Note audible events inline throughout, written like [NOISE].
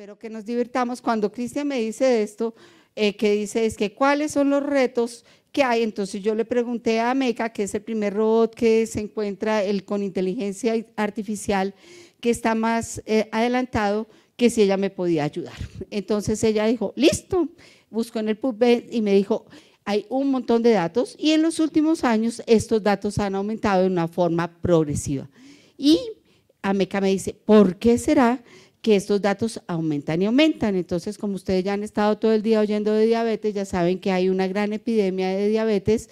espero que nos divirtamos. Cuando Cristian me dice esto, eh, que dice es que cuáles son los retos que hay. Entonces yo le pregunté a Meca, que es el primer robot que se encuentra el, con inteligencia artificial, que está más eh, adelantado, que si ella me podía ayudar. Entonces ella dijo, listo, busco en el PubMed y me dijo, hay un montón de datos y en los últimos años estos datos han aumentado de una forma progresiva. Y Ameca me dice, ¿por qué será que estos datos aumentan y aumentan. Entonces, como ustedes ya han estado todo el día oyendo de diabetes, ya saben que hay una gran epidemia de diabetes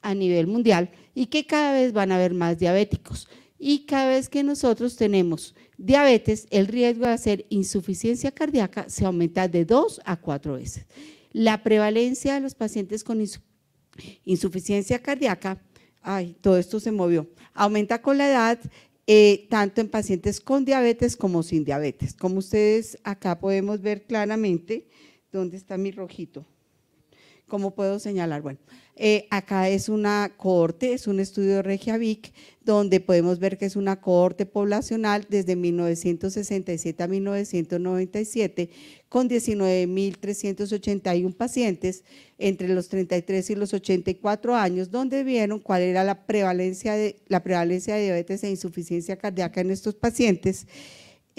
a nivel mundial y que cada vez van a haber más diabéticos. Y cada vez que nosotros tenemos diabetes, el riesgo de hacer insuficiencia cardíaca se aumenta de dos a cuatro veces. La prevalencia de los pacientes con insuficiencia cardíaca, ay, todo esto se movió, aumenta con la edad eh, tanto en pacientes con diabetes como sin diabetes. Como ustedes acá podemos ver claramente, ¿dónde está mi rojito? ¿Cómo puedo señalar? Bueno, eh, acá es una cohorte, es un estudio de Regiavic, donde podemos ver que es una cohorte poblacional desde 1967 a 1997, con 19.381 pacientes entre los 33 y los 84 años, donde vieron cuál era la prevalencia de, la prevalencia de diabetes e insuficiencia cardíaca en estos pacientes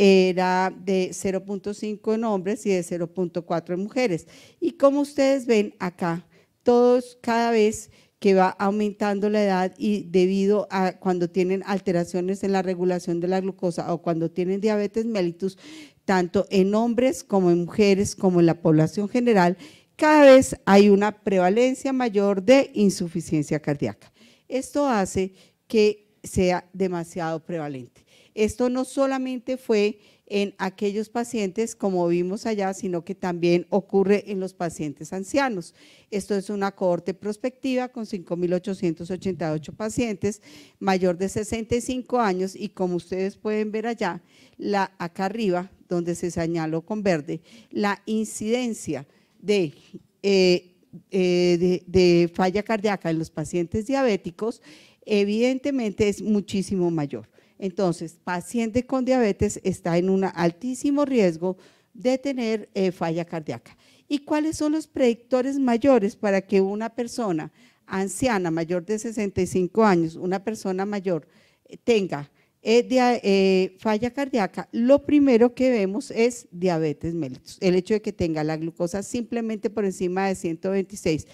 era de 0.5 en hombres y de 0.4 en mujeres. Y como ustedes ven acá, todos cada vez que va aumentando la edad y debido a cuando tienen alteraciones en la regulación de la glucosa o cuando tienen diabetes mellitus, tanto en hombres como en mujeres, como en la población general, cada vez hay una prevalencia mayor de insuficiencia cardíaca. Esto hace que sea demasiado prevalente. Esto no solamente fue en aquellos pacientes, como vimos allá, sino que también ocurre en los pacientes ancianos. Esto es una cohorte prospectiva con 5.888 pacientes mayor de 65 años y como ustedes pueden ver allá, la, acá arriba, donde se señaló con verde, la incidencia de eh, eh, falla cardíaca en los pacientes diabéticos evidentemente es muchísimo mayor. Entonces, paciente con diabetes está en un altísimo riesgo de tener eh, falla cardíaca. ¿Y cuáles son los predictores mayores para que una persona anciana mayor de 65 años, una persona mayor, eh, tenga eh, falla cardíaca, lo primero que vemos es diabetes mellitus, el hecho de que tenga la glucosa simplemente por encima de 126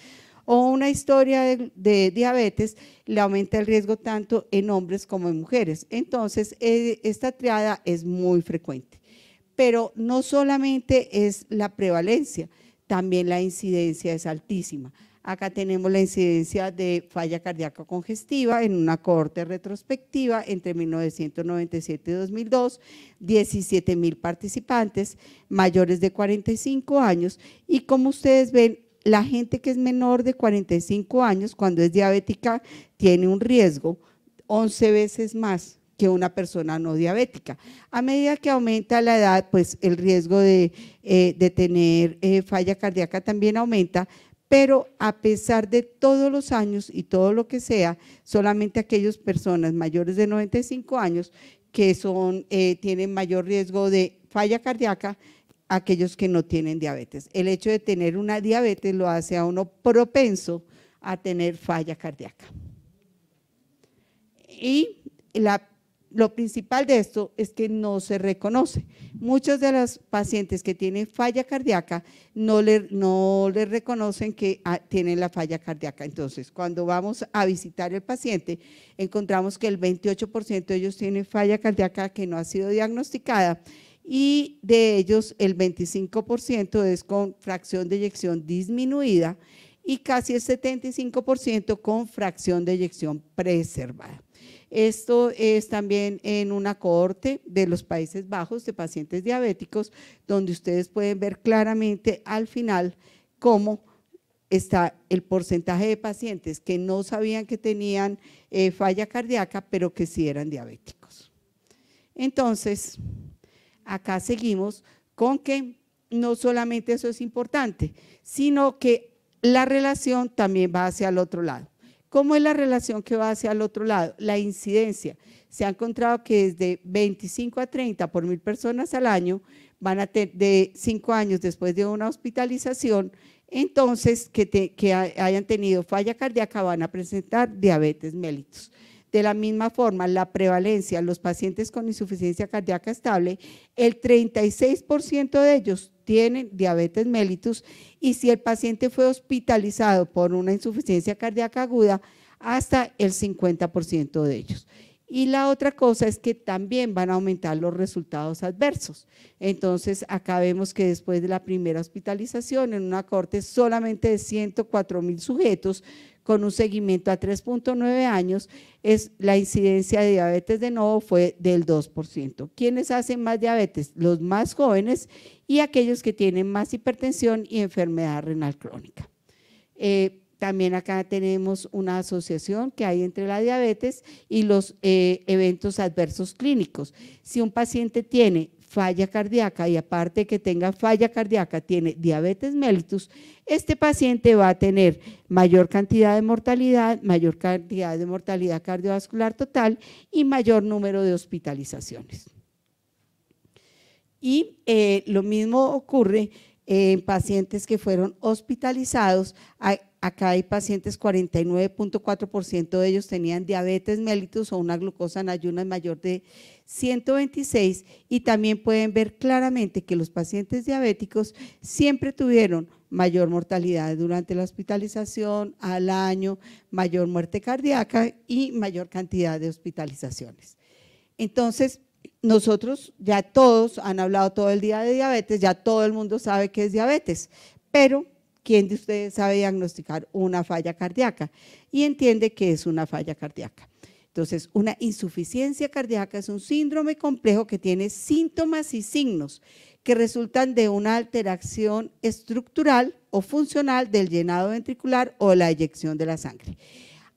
o una historia de, diabetes le aumenta el riesgo tanto en hombres como en mujeres. Entonces, eh, esta triada es muy frecuente. Pero no solamente es la prevalencia, también la incidencia es altísima. Acá tenemos la incidencia de falla cardíaca congestiva en una corte retrospectiva entre 1997 y 2002, 17 mil participantes mayores de 45 años y como ustedes ven, la gente que es menor de 45 años, cuando es diabética, tiene un riesgo 11 veces más que una persona no diabética. A medida que aumenta la edad, pues el riesgo de, eh, tener eh, falla cardíaca también aumenta, pero a pesar de todos los años y todo lo que sea, solamente aquellas personas mayores de 95 años que son, eh, tienen mayor riesgo de falla cardíaca aquellos que no tienen diabetes. El hecho de tener una diabetes lo hace a uno propenso a tener falla cardíaca. Y lo principal de esto es que no se reconoce. Muchos de los pacientes que tienen falla cardíaca no le, no le reconocen que ah, tienen la falla cardíaca. Entonces, cuando vamos a visitar el paciente, encontramos que el 28% de ellos tienen falla cardíaca que no ha sido diagnosticada y de ellos el 25% es con fracción de eyección disminuida y casi el 75% con fracción de eyección preservada. Esto es también en una cohorte de los Países Bajos de pacientes diabéticos, donde ustedes pueden ver claramente al final cómo está el porcentaje de pacientes que no sabían que tenían eh, falla cardíaca, pero que sí eran diabéticos. Entonces, acá seguimos con que no solamente eso es importante, sino que la relación también va hacia el otro lado. ¿Cómo es la relación que va hacia el otro lado? La incidencia. Se ha encontrado que desde 25 a 30 por mil personas al año van a tener de 5 años después de una hospitalización, entonces que, que hayan tenido falla cardíaca van a presentar diabetes mellitus. De la misma forma, la prevalencia en los pacientes con insuficiencia cardíaca estable, el 36% de ellos tienen diabetes mellitus y si el paciente fue hospitalizado por una insuficiencia cardíaca aguda, hasta el 50% de ellos. Y la otra cosa es que también van a aumentar los resultados adversos. Entonces, acá vemos que después de la primera hospitalización en una corte solamente de 104 mil sujetos con un seguimiento a 3.9 años, es la incidencia de diabetes de nuevo fue del 2%. ¿Quiénes hacen más diabetes? Los más jóvenes y aquellos que tienen más hipertensión y enfermedad renal crónica. Eh, también acá tenemos una asociación que hay entre la diabetes y los eh, eventos adversos clínicos. Si un paciente tiene falla cardíaca y aparte que tenga falla cardíaca, tiene diabetes mellitus, este paciente va a tener mayor cantidad de mortalidad, mayor cantidad de mortalidad cardiovascular total y mayor número de hospitalizaciones. Y eh, lo mismo ocurre en pacientes que fueron hospitalizados. Acá hay pacientes, 49.4% de ellos tenían diabetes mellitus o una glucosa en ayunas mayor de 126 y también pueden ver claramente que los pacientes diabéticos siempre tuvieron mayor mortalidad durante la hospitalización al año, mayor muerte cardíaca y mayor cantidad de hospitalizaciones. Entonces, nosotros ya todos han hablado todo el día de diabetes, ya todo el mundo sabe que es diabetes, pero ¿quién de ustedes sabe diagnosticar una falla cardíaca? Y entiende que es una falla cardíaca. Entonces, una insuficiencia cardíaca es un síndrome complejo que tiene síntomas y signos que resultan de una alteración estructural o funcional del llenado ventricular o la eyección de la sangre.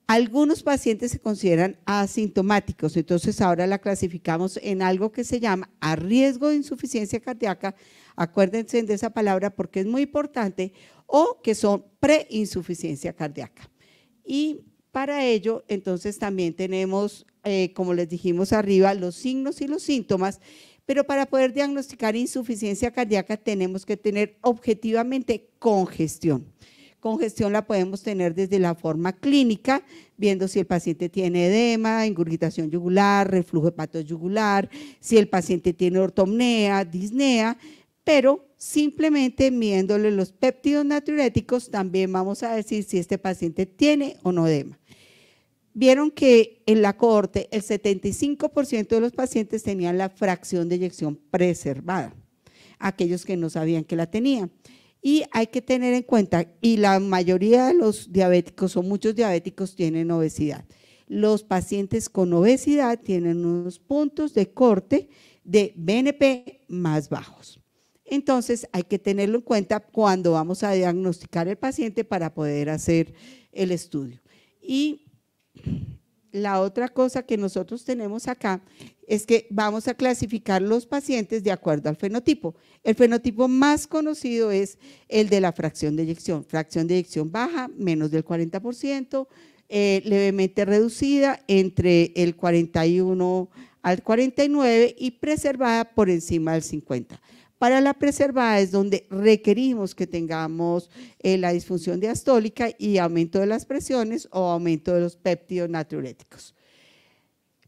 Algunos pacientes se consideran asintomáticos, entonces ahora la clasificamos en algo que se llama a riesgo de insuficiencia cardíaca, acuérdense de esa palabra porque es muy importante, o que son preinsuficiencia cardíaca. Y para ello, entonces también tenemos, eh, como les dijimos arriba, los signos y los síntomas, pero para poder diagnosticar insuficiencia cardíaca tenemos que tener objetivamente congestión. Congestión la podemos tener desde la forma clínica, viendo si el paciente tiene edema, ingurgitación yugular, reflujo hepatoyugular, si el paciente tiene ortomnea, disnea, pero simplemente midiéndole los péptidos natriuréticos, también vamos a decir si este paciente tiene o no edema. Vieron que en la corte el 75% de los pacientes tenían la fracción de eyección preservada, aquellos que no sabían que la tenían. Y hay que tener en cuenta, y la mayoría de los diabéticos o muchos diabéticos tienen obesidad. Los pacientes con obesidad tienen unos puntos de corte de BNP más bajos. Entonces hay que tenerlo en cuenta cuando vamos a diagnosticar el paciente para poder hacer el estudio. Y la otra cosa que nosotros tenemos acá es que vamos a clasificar los pacientes de acuerdo al fenotipo. El fenotipo más conocido es el de la fracción de eyección. Fracción de eyección baja, menos del 40%, eh, levemente reducida entre el 41 al 49 y preservada por encima del 50. Para la preservada es donde requerimos que tengamos eh, la disfunción diastólica y aumento de las presiones o aumento de los péptidos natriuréticos.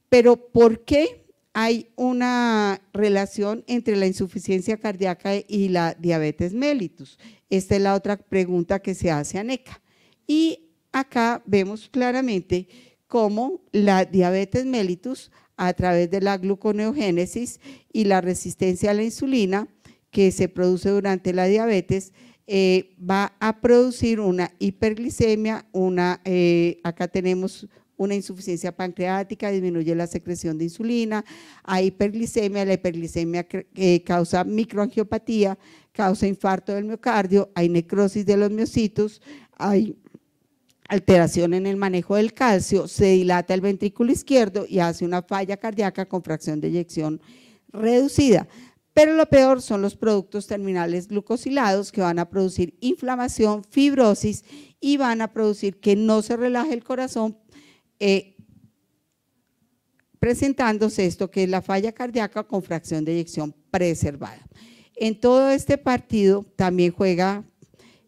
Pero ¿por qué hay una relación entre la insuficiencia cardíaca y la diabetes mellitus? Esta es la otra pregunta que se hace a NECA. Y acá vemos claramente cómo la diabetes mellitus a través de la gluconeogénesis y la resistencia a la insulina que se produce durante la diabetes eh, va a producir una hiperglicemia, una, eh, acá tenemos una insuficiencia pancreática, disminuye la secreción de insulina, hay hiperglicemia, la hiperglicemia eh, causa microangiopatía, causa infarto del miocardio, hay necrosis de los miocitos, hay alteración en el manejo del calcio, se dilata el ventrículo izquierdo y hace una falla cardíaca con fracción de eyección reducida. Pero lo peor son los productos terminales glucosilados que van a producir inflamación, fibrosis y van a producir que no se relaje el corazón, eh, presentándose esto que es la falla cardíaca con fracción de eyección preservada. En todo este partido también juega,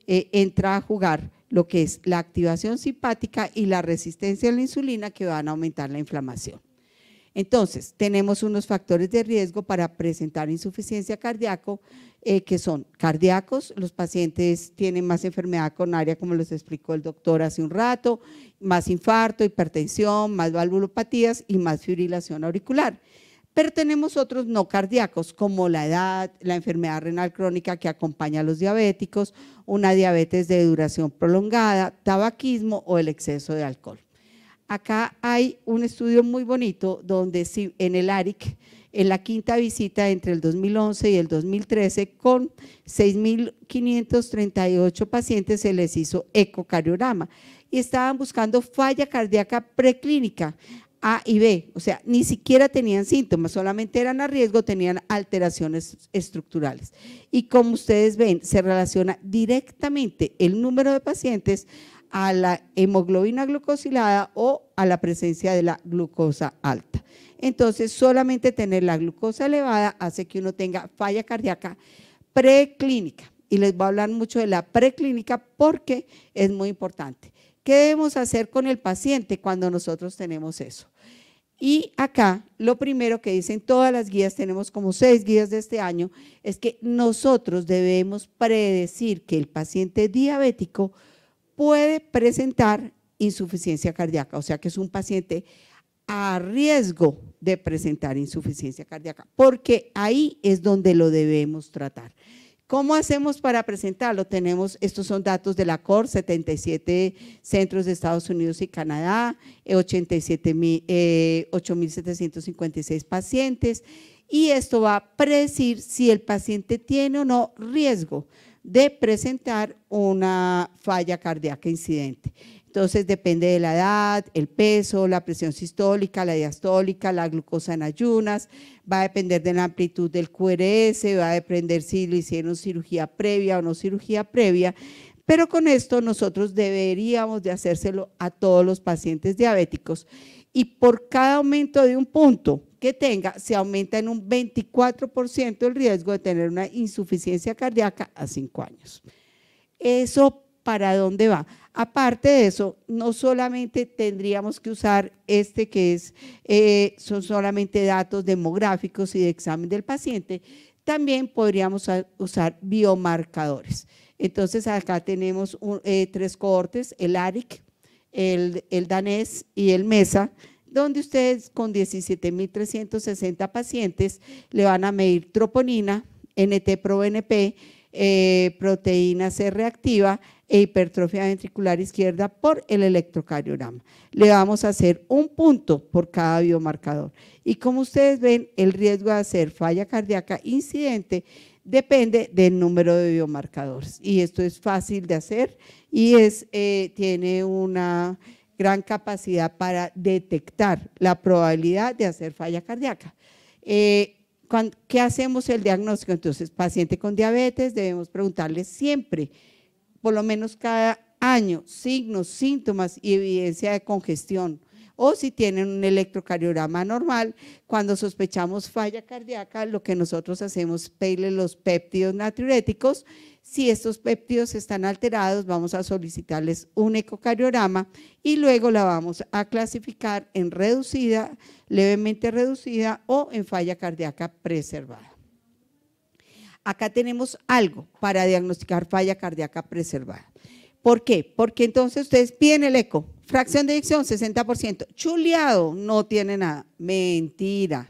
eh, entra a jugar lo que es la activación simpática y la resistencia a la insulina que van a aumentar la inflamación. Entonces, tenemos unos factores de riesgo para presentar insuficiencia cardíaca, eh, que son cardíacos, los pacientes tienen más enfermedad coronaria, como les explicó el doctor hace un rato, más infarto, hipertensión, más valvulopatías y más fibrilación auricular. Pero tenemos otros no cardíacos, como la edad, la enfermedad renal crónica que acompaña a los diabéticos, una diabetes de duración prolongada, tabaquismo o el exceso de alcohol. Acá hay un estudio muy bonito donde en el ARIC, en la quinta visita entre el 2011 y el 2013, con 6.538 pacientes se les hizo ecocardiograma y estaban buscando falla cardíaca preclínica. A y B, o sea, ni siquiera tenían síntomas, solamente eran a riesgo, tenían alteraciones estructurales. Y como ustedes ven, se relaciona directamente el número de pacientes a la hemoglobina glucosilada o a la presencia de la glucosa alta. Entonces, solamente tener la glucosa elevada hace que uno tenga falla cardíaca preclínica. Y les voy a hablar mucho de la preclínica porque es muy importante. ¿Qué debemos hacer con el paciente cuando nosotros tenemos eso? Y acá, lo primero que dicen todas las guías, tenemos como seis guías de este año, es que nosotros debemos predecir que el paciente diabético puede presentar insuficiencia cardíaca, o sea que es un paciente a riesgo de presentar insuficiencia cardíaca, porque ahí es donde lo debemos tratar. ¿Cómo hacemos para presentarlo? Tenemos, estos son datos de la COR, 77 centros de Estados Unidos y Canadá, 87.756 eh, 8.756 eh, pacientes, y esto va a predecir si el paciente tiene o no riesgo de presentar una falla cardíaca incidente. Entonces depende de la edad, el peso, la presión sistólica, la diastólica, la glucosa en ayunas, va a depender de la amplitud del QRS, va a depender si lo hicieron cirugía previa o no cirugía previa. Pero con esto nosotros deberíamos de hacérselo a todos los pacientes diabéticos y por cada aumento de un punto que tenga, se aumenta en un 24% el riesgo de tener una insuficiencia cardíaca a 5 años. ¿Eso para dónde va? Aparte de eso, no solamente tendríamos que usar este que es, eh, son solamente datos demográficos y de examen del paciente, también podríamos usar biomarcadores. Entonces acá tenemos eh, tres cohortes, el ARIC, el, el danés y el MESA, donde ustedes con 17.360 pacientes le van a medir troponina, NT-proBNP, np eh, proteína C reactiva e hipertrofia ventricular izquierda por el electrocardiograma. Le vamos a hacer un punto por cada biomarcador. Y como ustedes ven, el riesgo de hacer falla cardíaca incidente depende del número de biomarcadores. Y esto es fácil de hacer y es, eh, tiene una gran capacidad para detectar la probabilidad de hacer falla cardíaca. Eh, ¿Qué hacemos el diagnóstico? Entonces, paciente con diabetes, debemos preguntarle siempre, por lo menos cada año, signos, síntomas y evidencia de congestión. O si tienen un electrocardiograma normal, cuando sospechamos falla cardíaca, lo que nosotros hacemos es pedirle los péptidos natriuréticos si estos péptidos están alterados, vamos a solicitarles un ecocardiograma y luego la vamos a clasificar en reducida, levemente reducida o en falla cardíaca preservada. Acá tenemos algo para diagnosticar falla cardíaca preservada. ¿Por qué? Porque entonces ustedes piden el eco, fracción de adicción 60%, chuleado, no tiene nada, mentira.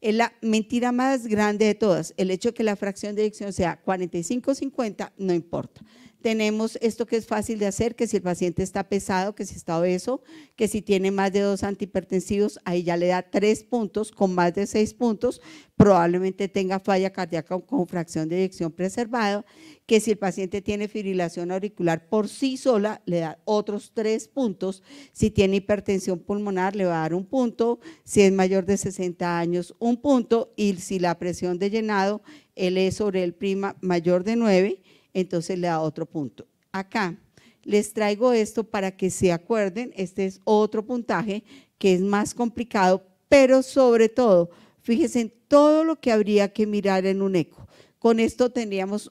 Es la mentira más grande de todas. El hecho de que la fracción de dicción sea 45-50 no importa tenemos esto que es fácil de hacer, que si el paciente está pesado, que si está obeso, que si tiene más de dos antihipertensivos, ahí ya le da tres puntos, con más de seis puntos, probablemente tenga falla cardíaca con fracción de eyección preservada, que si el paciente tiene fibrilación auricular por sí sola, le da otros tres puntos, si tiene hipertensión pulmonar, le va a dar un punto, si es mayor de 60 años, un punto, y si la presión de llenado, es sobre el prima mayor de nueve, entonces le da otro punto. Acá les traigo esto para que se acuerden, este es otro puntaje que es más complicado, pero sobre todo, fíjense en todo lo que habría que mirar en un eco. Con esto tendríamos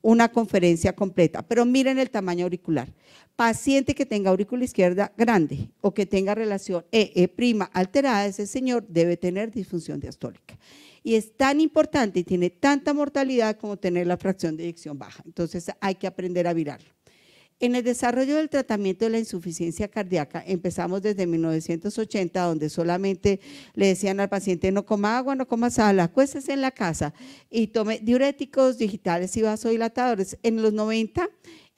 una conferencia completa, pero miren el tamaño auricular. Paciente que tenga aurícula izquierda grande o que tenga relación EE' e alterada, ese señor debe tener disfunción diastólica y es tan importante y tiene tanta mortalidad como tener la fracción de eyección baja. Entonces hay que aprender a virarlo. En el desarrollo del tratamiento de la insuficiencia cardíaca, empezamos desde 1980, donde solamente le decían al paciente no coma agua, no coma sal, acuéstese en la casa y tome diuréticos digitales y vasodilatadores. En los 90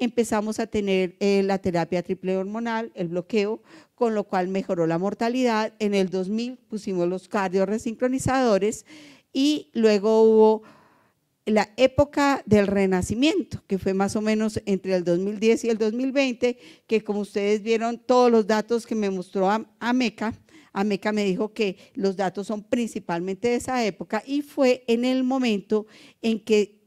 empezamos a tener eh, la terapia triple hormonal, el bloqueo, con lo cual mejoró la mortalidad. En el 2000 pusimos los cardioresincronizadores y luego hubo la época del renacimiento, que fue más o menos entre el 2010 y el 2020, que como ustedes vieron todos los datos que me mostró Ameca, Ameca me dijo que los datos son principalmente de esa época y fue en el momento en que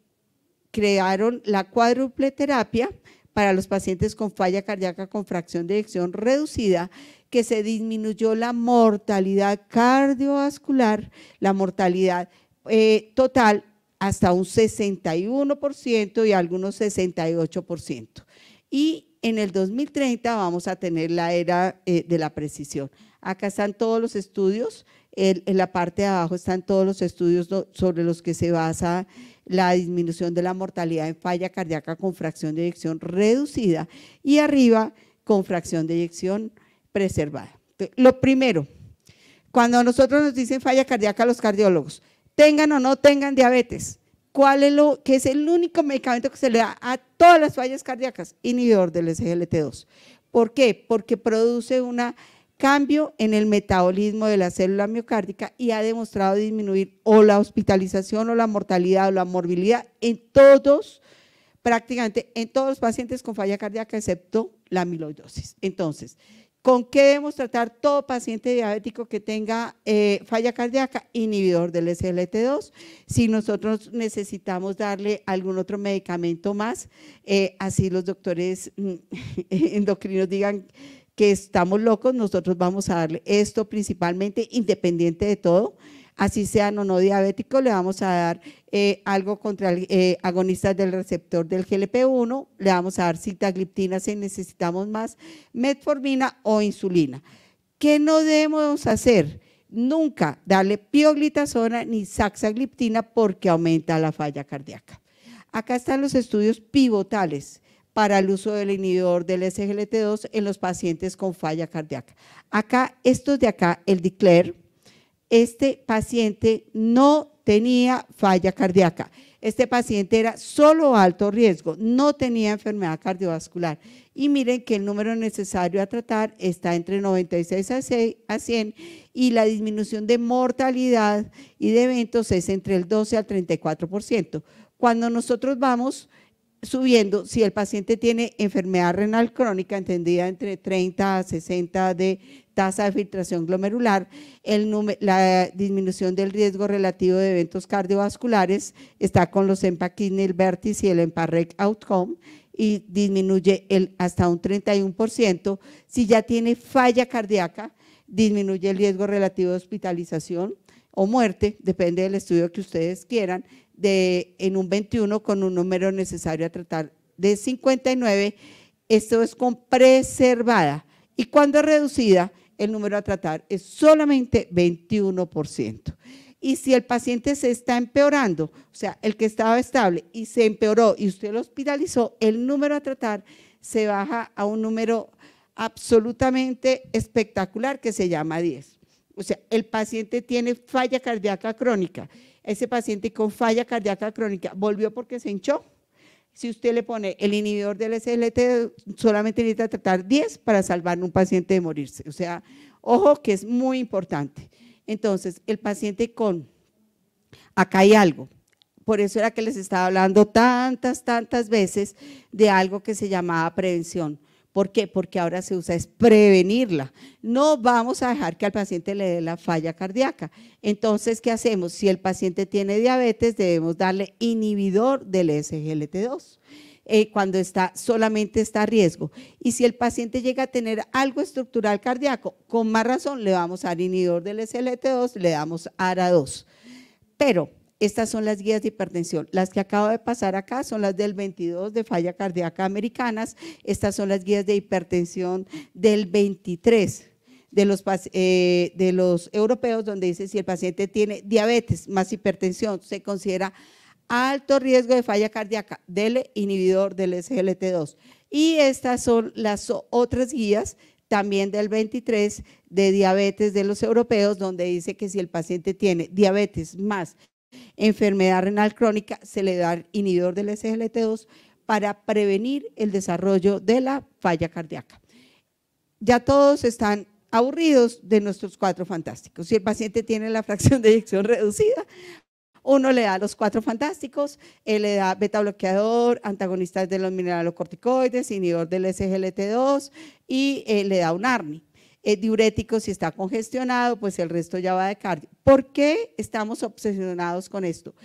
crearon la cuádruple terapia para los pacientes con falla cardíaca con fracción de eyección reducida, que se disminuyó la mortalidad cardiovascular, la mortalidad eh, total hasta un 61% y algunos 68%. Y en el 2030 vamos a tener la era eh, de la precisión. Acá están todos los estudios en la parte de abajo están todos los estudios sobre los que se basa la disminución de la mortalidad en falla cardíaca con fracción de eyección reducida y arriba con fracción de eyección preservada. lo primero, cuando a nosotros nos dicen falla cardíaca los cardiólogos, tengan o no tengan diabetes, ¿cuál es lo que es el único medicamento que se le da a todas las fallas cardíacas? Inhibidor del SGLT2. ¿Por qué? Porque produce una cambio en el metabolismo de la célula miocárdica y ha demostrado disminuir o la hospitalización o la mortalidad o la morbilidad en todos, prácticamente en todos los pacientes con falla cardíaca excepto la amiloidosis. Entonces, ¿con qué debemos tratar todo paciente diabético que tenga eh, falla cardíaca? Inhibidor del SLT2. Si nosotros necesitamos darle algún otro medicamento más, eh, así los doctores mm, [LAUGHS] endocrinos digan que estamos locos, nosotros vamos a darle esto principalmente, independiente de todo, así sea o no diabético, le vamos a dar eh, algo contra eh, agonistas del receptor del GLP-1, le vamos a dar citagliptina si necesitamos más, metformina o insulina. ¿Qué no debemos hacer? Nunca darle pioglitazona ni saxagliptina porque aumenta la falla cardíaca. Acá están los estudios pivotales para el uso del inhibidor del SGLT2 en los pacientes con falla cardíaca. Acá, estos de acá, el DICLER, este paciente no tenía falla cardíaca. Este paciente era solo alto riesgo, no tenía enfermedad cardiovascular. Y miren que el número necesario a tratar está entre 96 a 100 y la disminución de mortalidad y de eventos es entre el 12 al 34%. Cuando nosotros vamos subiendo si el paciente tiene enfermedad renal crónica, entendida entre 30 a 60 de tasa de filtración glomerular, la disminución del riesgo relativo de eventos cardiovasculares está con los Empaquinil Vertis y el Rec Outcome y disminuye hasta un 31%. Si ya tiene falla cardíaca, disminuye el riesgo relativo de hospitalización o muerte, depende del estudio que ustedes quieran, de, en un 21 con un número necesario a tratar de 59. Esto es con preservada. Y cuando es reducida, el número a tratar es solamente 21%. Y si el paciente se está empeorando, o sea, el que estaba estable y se empeoró y usted lo hospitalizó, el número a tratar se baja a un número absolutamente espectacular que se llama 10. O sea, el paciente tiene falla cardíaca crónica ese paciente con falla cardíaca crónica volvió porque se hinchó. Si usted le pone el inhibidor del SLT, solamente necesita tratar 10 para salvar a un paciente de morirse. O sea, ojo que es muy importante. Entonces, el paciente con, acá hay algo, por eso era que les estaba hablando tantas, tantas veces de algo que se llamaba prevención. ¿Por qué? Porque ahora se usa es prevenirla. No vamos a dejar que al paciente le dé la falla cardíaca. Entonces, ¿qué hacemos? Si el paciente tiene diabetes, debemos darle inhibidor del SGLT2. Eh, cuando está, solamente está a riesgo. Y si el paciente llega a tener algo estructural cardíaco, con más razón le vamos a dar inhibidor del sglt 2 le damos ARA2. Pero estas son las guías de hipertensión. Las que acabo de pasar acá son las del 22 de falla cardíaca americanas. Estas son las guías de hipertensión del 23 eh, de los, europeos, donde dice si el paciente tiene diabetes más hipertensión, se considera alto riesgo de falla cardíaca, del inhibidor del SGLT2. Y estas son las otras guías también del 23 de diabetes de los europeos, donde dice que si el paciente tiene diabetes más enfermedad renal crónica, se le da el inhibidor del SGLT2 para prevenir el desarrollo de la falla cardíaca. Ya todos están aburridos de nuestros cuatro fantásticos. Si el paciente tiene la fracción de eyección reducida, uno le da los cuatro fantásticos, le da beta bloqueador, antagonistas de los mineralocorticoides, inhibidor del SGLT2 y eh, le da un ARNI diurético, si está congestionado, pues el resto ya va de cardio. ¿Por qué estamos obsesionados con esto?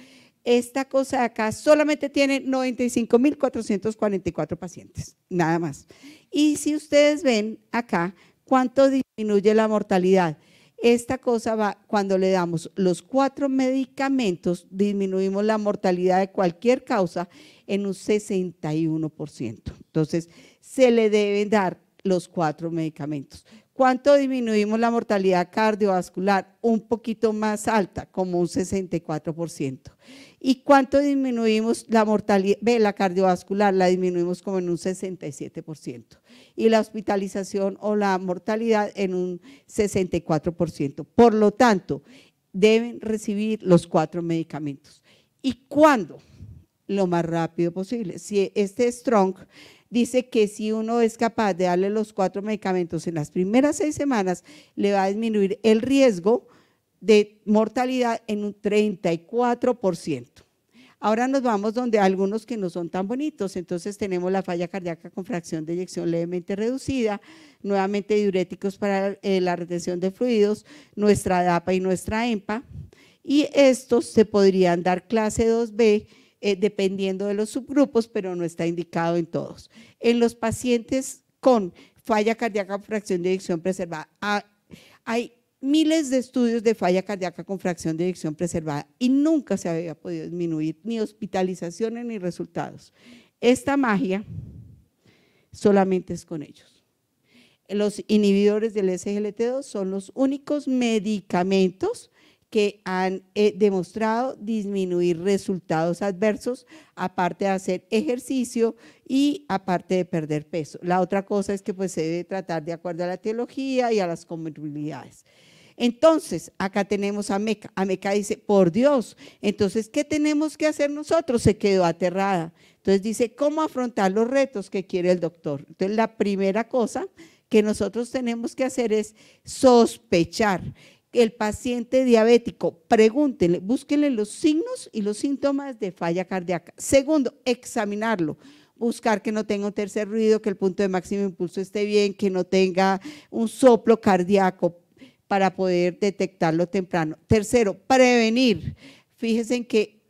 Esta cosa de acá solamente tiene 95.444 pacientes, nada más. Y si ustedes ven acá, ¿cuánto disminuye la mortalidad? Esta cosa va, cuando le damos los cuatro medicamentos, disminuimos la mortalidad de cualquier causa en un 61%. Entonces, se le deben dar los cuatro medicamentos. ¿Cuánto disminuimos la mortalidad cardiovascular? Un poquito más alta, como un 64%. ¿Y cuánto disminuimos la mortalidad? la cardiovascular la disminuimos como en un 67%. Y la hospitalización o la mortalidad en un 64%. Por lo tanto, deben recibir los cuatro medicamentos. ¿Y cuándo? Lo más rápido posible. Si este strong dice que si uno es capaz de darle los cuatro medicamentos en las primeras seis semanas, le va a disminuir el riesgo de mortalidad en un 34%. Ahora nos vamos donde algunos que no son tan bonitos, entonces tenemos la falla cardíaca con fracción de eyección levemente reducida, nuevamente diuréticos para eh, la retención de fluidos, nuestra DAPA y nuestra EMPA, y estos se podrían dar clase 2B eh, dependiendo de los subgrupos, pero no está indicado en todos. En los pacientes con falla cardíaca fracción de adicción preservada, hay miles de estudios de falla cardíaca con fracción de eyección preservada y nunca se había podido disminuir ni hospitalizaciones ni resultados. Esta magia solamente es con ellos. Los inhibidores del SGLT2 son los únicos medicamentos que han eh, demostrado disminuir resultados adversos, aparte de hacer ejercicio y aparte de perder peso. La otra cosa es que pues, se debe tratar de acuerdo a la teología y a las comorbilidades. Entonces, acá tenemos a Meca. A Meca dice, por Dios, entonces, ¿qué tenemos que hacer nosotros? Se quedó aterrada. Entonces dice, ¿cómo afrontar los retos que quiere el doctor? Entonces, la primera cosa que nosotros tenemos que hacer es sospechar el paciente diabético, pregúntenle, búsquenle los signos y los síntomas de falla cardíaca. Segundo, examinarlo buscar que no tenga un tercer ruido, que el punto de máximo impulso esté bien, que no tenga un soplo cardíaco para poder detectarlo temprano. Tercero, prevenir. Fíjense en que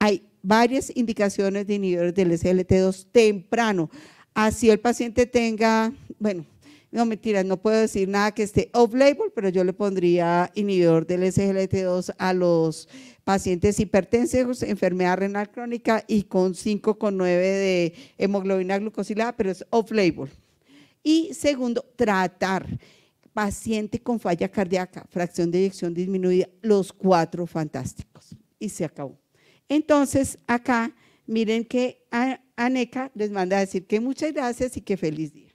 hay varias indicaciones de inhibidores del SLT2 temprano. Así el paciente tenga, bueno, no mentiras, no puedo decir nada que esté off-label, pero yo le pondría inhibidor del SGLT2 a los pacientes hipertensos, enfermedad renal crónica y con 5,9 de hemoglobina glucosilada, pero es off-label. Y segundo, tratar paciente con falla cardíaca, fracción de eyección disminuida, los cuatro fantásticos. Y se acabó. Entonces, acá, miren que ANECA les manda a decir que muchas gracias y que feliz día.